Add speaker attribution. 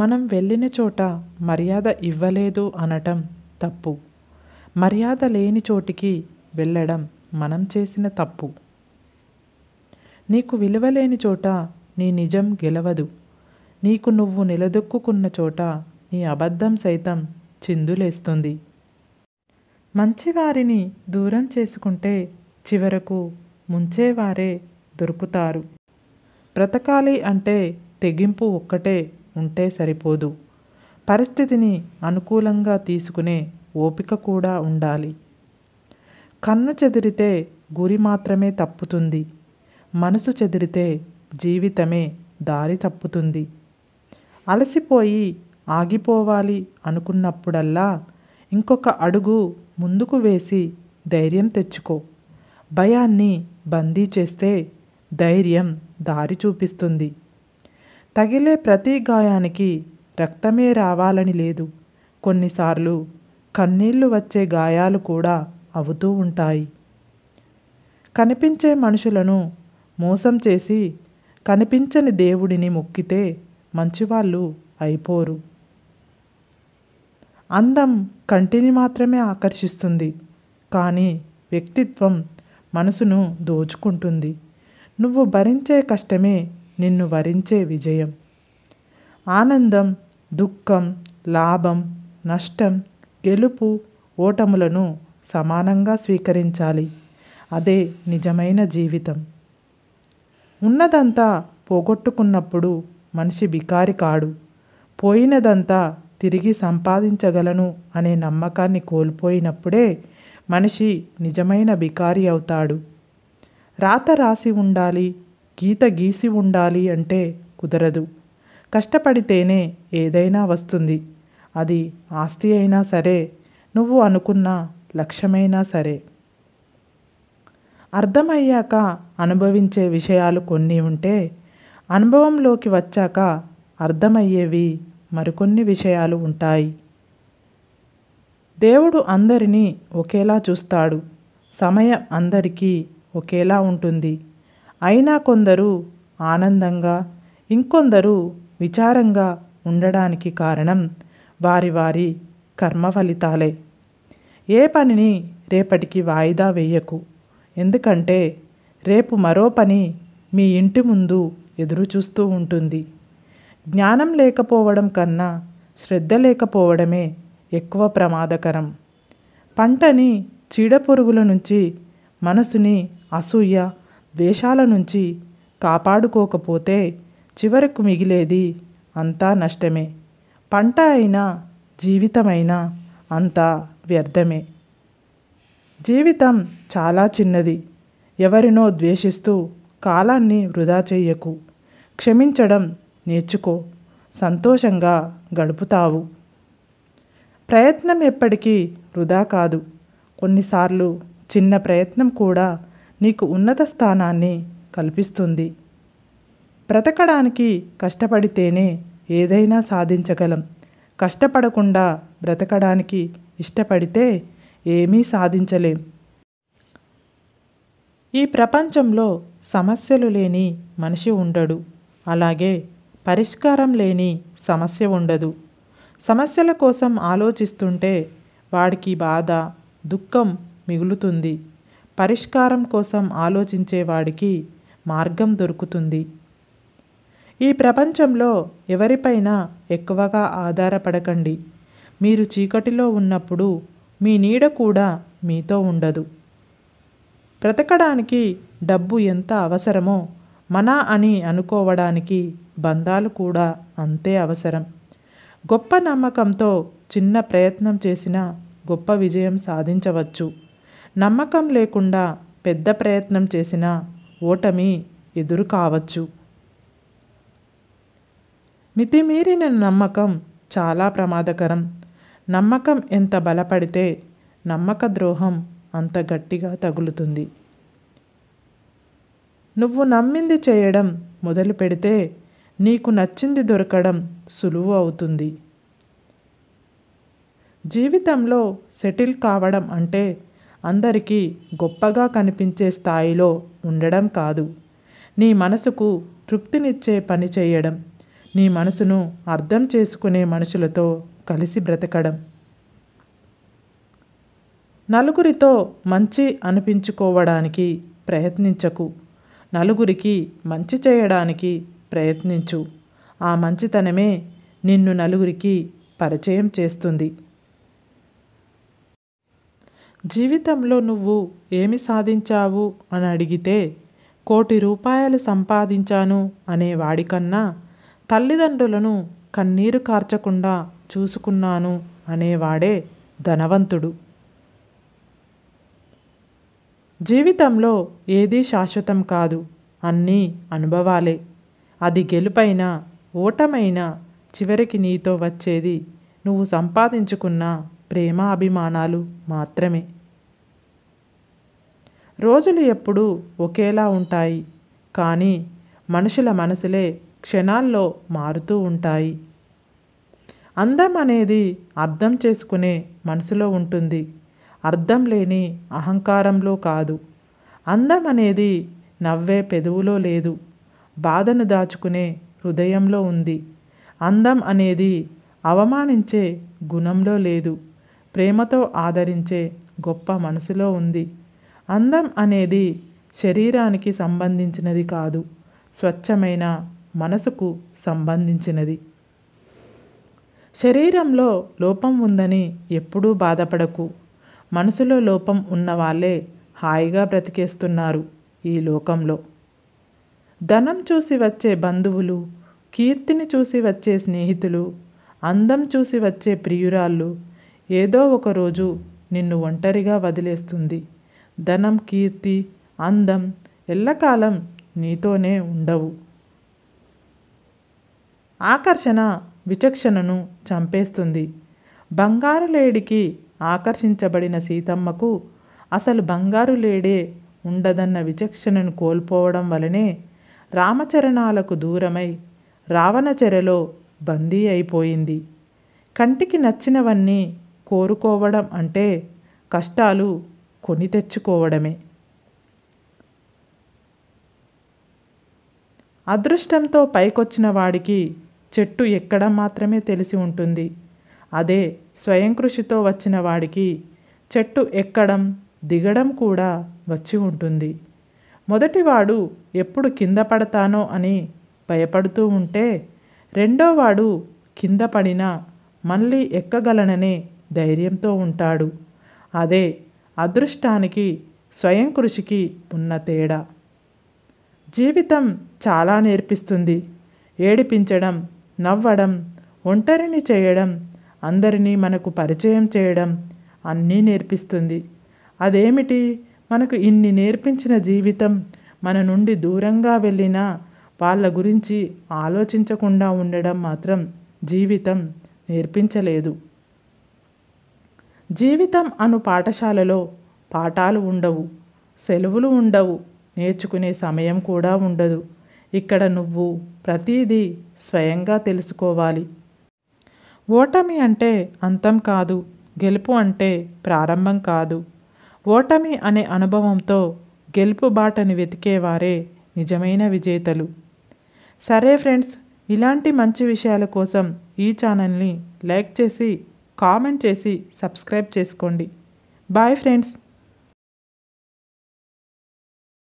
Speaker 1: మనం వెళ్ళిన చోట మర్యాద ఇవ్వలేదు అనటం తప్పు మర్యాద లేని చోటికి వెళ్ళడం మనం చేసిన తప్పు నీకు విలువలేని చోట నీ నిజం గెలవదు నీకు నువ్వు నిలదొక్కుకున్న చోట నీ అబద్ధం సైతం చిందులేస్తుంది మంచివారిని దూరం చేసుకుంటే చివరకు ముంచేవారే దొరుకుతారు బ్రతకాలి అంటే తెగింపు ఒక్కటే ఉంటే సరిపోదు పరిస్థితిని అనుకూలంగా తీసుకునే ఓపిక కూడా ఉండాలి కన్ను చెదిరితే గురి మాత్రమే తప్పుతుంది మనసు చెదిరితే జీవితమే దారి తప్పుతుంది అలసిపోయి ఆగిపోవాలి అనుకున్నప్పుడల్లా ఇంకొక అడుగు ముందుకు వేసి ధైర్యం తెచ్చుకో భయాన్ని బందీ చేస్తే ధైర్యం దారి చూపిస్తుంది తగిలే ప్రతి గాయానికి రక్తమే రావాలని లేదు కొన్నిసార్లు కన్నీళ్లు వచ్చే గాయాలు కూడా అవుతూ ఉంటాయి కనిపించే మనుషులను మోసం చేసి కనిపించని దేవుడిని మొక్కితే మంచివాళ్ళు అయిపోరు అందం కంటిని మాత్రమే ఆకర్షిస్తుంది కానీ వ్యక్తిత్వం మనసును దోచుకుంటుంది నువ్వు భరించే కష్టమే నిన్ను వరించే విజయం ఆనందం దుఃఖం లాభం నష్టం గెలుపు ఓటములను సమానంగా స్వీకరించాలి అదే నిజమైన జీవితం ఉన్నదంతా పోగొట్టుకున్నప్పుడు మనిషి బికారి కాడు పోయినదంతా తిరిగి సంపాదించగలను అనే నమ్మకాన్ని కోల్పోయినప్పుడే మనిషి నిజమైన బికారి అవుతాడు రాత రాసి ఉండాలి గీత గీసి ఉండాలి అంటే కుదరదు కష్టపడితేనే ఏదైనా వస్తుంది అది ఆస్తి అయినా సరే నువ్వు అనుకున్న లక్ష్యమైనా సరే అర్థమయ్యాక అనుభవించే విషయాలు కొన్ని ఉంటే అనుభవంలోకి వచ్చాక అర్థమయ్యేవి మరికొన్ని విషయాలు ఉంటాయి దేవుడు అందరినీ ఒకేలా చూస్తాడు సమయం అందరికీ ఒకేలా ఉంటుంది అయినా కొందరు ఆనందంగా ఇంకొందరు విచారంగా ఉండడానికి కారణం వారి వారి కర్మ ఫలితాలే ఏ పనిని రేపటికి వాయిదా వేయకు ఎందుకంటే రేపు మరో పని మీ ఇంటి ముందు ఎదురు చూస్తూ ఉంటుంది జ్ఞానం లేకపోవడం కన్నా శ్రద్ధ లేకపోవడమే ఎక్కువ ప్రమాదకరం పంటని చీడపురుగుల నుంచి మనసుని అసూయ ద్వేషాల నుంచి కాపాడుకోకపోతే చివరకు మిగిలేది అంతా నష్టమే పంట అయినా జీవితమైనా అంతా వ్యర్థమే జీవితం చాలా చిన్నది ఎవరినో ద్వేషిస్తూ కాలాన్ని వృధా చేయకు క్షమించడం నేర్చుకో సంతోషంగా గడుపుతావు ప్రయత్నం ఎప్పటికీ వృధా కాదు కొన్నిసార్లు చిన్న ప్రయత్నం కూడా నీకు ఉన్నత స్థానాన్ని కల్పిస్తుంది బ్రతకడానికి కష్టపడితేనే ఏదైనా సాధించగలం కష్టపడకుండా బ్రతకడానికి ఇష్టపడితే ఏమీ సాధించలేం ఈ ప్రపంచంలో సమస్యలు లేని మనిషి ఉండడు అలాగే పరిష్కారం లేని సమస్య ఉండదు సమస్యల కోసం ఆలోచిస్తుంటే వాడికి బాధ దుఃఖం మిగులుతుంది పరిష్కారం కోసం ఆలోచించేవాడికి మార్గం దొరుకుతుంది ఈ ప్రపంచంలో ఎవరిపైనా ఎక్కువగా ఆధారపడకండి మీరు చీకటిలో ఉన్నప్పుడు మీ నీడ కూడా మీతో ఉండదు బ్రతకడానికి డబ్బు ఎంత అవసరమో మన అని అనుకోవడానికి బంధాలు కూడా అంతే అవసరం గొప్ప నమ్మకంతో చిన్న ప్రయత్నం చేసిన గొప్ప విజయం సాధించవచ్చు నమ్మకం లేకుండా పెద్ద ప్రయత్నం చేసిన ఓటమి ఎదురు కావచ్చు మితిమీరిన నమ్మకం చాలా ప్రమాదకరం నమ్మకం ఎంత బలపడితే నమ్మక ద్రోహం అంత గట్టిగా తగులుతుంది నువ్వు నమ్మింది చేయడం మొదలు పెడితే నీకు నచ్చింది దొరకడం సులువు అవుతుంది జీవితంలో సెటిల్ కావడం అంటే అందరికీ గొప్పగా కనిపించే స్థాయిలో ఉండడం కాదు నీ మనసుకు తృప్తినిచ్చే పని చేయడం నీ మనసును అర్థం చేసుకునే మనుషులతో కలిసి బ్రతకడం నలుగురితో మంచి అనిపించుకోవడానికి ప్రయత్నించకు నలుగురికి మంచి చేయడానికి ప్రయత్నించు ఆ మంచితనమే నిన్ను నలుగురికి పరిచయం చేస్తుంది జీవితంలో నువ్వు ఏమి సాధించావు అని అడిగితే కోటి రూపాయలు సంపాదించాను అనే వాడికన్నా తల్లిదండ్రులను కన్నీరు కార్చకుండా చూసుకున్నాను అనేవాడే ధనవంతుడు జీవితంలో ఏదీ శాశ్వతం కాదు అన్నీ అనుభవాలే అది గెలుపైన ఓటమైనా చివరికి నీతో వచ్చేది నువ్వు సంపాదించుకున్న ప్రేమ అభిమానాలు మాత్రమే రోజులు ఎప్పుడూ ఒకేలా ఉంటాయి కానీ మనుషుల మనసులే క్షణాల్లో మారుతూ ఉంటాయి అందం అనేది అర్థం చేసుకునే మనసులో ఉంటుంది అర్థం లేని అహంకారంలో కాదు అందం అనేది నవ్వే పెదవులో లేదు బాధను దాచుకునే హృదయంలో ఉంది అందం అనేది అవమానించే గుణంలో లేదు ప్రేమతో ఆదరించే గొప్ప మనసులో ఉంది అందం అనేది శరీరానికి సంబంధించినది కాదు స్వచ్ఛమైన మనసుకు సంబంధించినది శరీరంలో లోపం ఉందని ఎప్పుడూ బాధపడకు మనసులో లోపం ఉన్న వాళ్ళే హాయిగా బ్రతికేస్తున్నారు ఈ లోకంలో ధనం చూసి వచ్చే బంధువులు కీర్తిని చూసి వచ్చే స్నేహితులు అందం చూసి వచ్చే ప్రియురాళ్ళు ఏదో ఒకరోజు నిన్ను ఒంటరిగా వదిలేస్తుంది ధనం కీర్తి అందం ఎల్లకాలం నీతోనే ఉండవు ఆకర్షణ విచక్షణను చంపేస్తుంది బంగారు లేడికి ఆకర్షించబడిన సీతమ్మకు అసలు బంగారు లేడే ఉండదన్న విచక్షణను కోల్పోవడం వలనే రామచరణాలకు దూరమై రావణచెరలో బందీ అయిపోయింది కంటికి నచ్చినవన్నీ కోరుకోవడం అంటే కష్టాలు కొని తెచ్చుకోవడమే అదృష్టంతో పైకొచ్చిన వాడికి చెట్టు ఎక్కడం మాత్రమే తెలిసి ఉంటుంది అదే స్వయం కృషితో వచ్చిన వాడికి చెట్టు ఎక్కడం దిగడం కూడా వచ్చి ఉంటుంది మొదటివాడు ఎప్పుడు కింద పడతానో అని భయపడుతూ ఉంటే రెండోవాడు కింద పడినా మళ్ళీ ఎక్కగలననే ధైర్యంతో ఉంటాడు అదే అదృష్టానికి స్వయం కృషికి ఉన్న తేడా జీవితం చాలా నేర్పిస్తుంది ఏడిపించడం నవ్వడం ఒంటరిని చేయడం అందరినీ మనకు పరిచయం చేయడం అన్నీ నేర్పిస్తుంది అదేమిటి మనకు ఇన్ని నేర్పించిన జీవితం మన నుండి దూరంగా వెళ్ళినా వాళ్ళ గురించి ఆలోచించకుండా ఉండడం మాత్రం జీవితం నేర్పించలేదు జీవితం అను పాఠశాలలో పాఠాలు ఉండవు సెలవులు ఉండవు నేర్చుకునే సమయం కూడా ఉండదు ఇక్కడ నువ్వు ప్రతీదీ స్వయంగా తెలుసుకోవాలి ఓటమి అంటే అంతం కాదు గెలుపు అంటే ప్రారంభం కాదు ఓటమి అనే అనుభవంతో గెలుపు బాటని వెతికేవారే నిజమైన విజేతలు సరే ఫ్రెండ్స్ ఇలాంటి మంచి విషయాల కోసం ఈ ఛానల్ని లైక్ చేసి కామెంట్ చేసి సబ్స్క్రైబ్ చేసుకోండి బాయ్ ఫ్రెండ్స్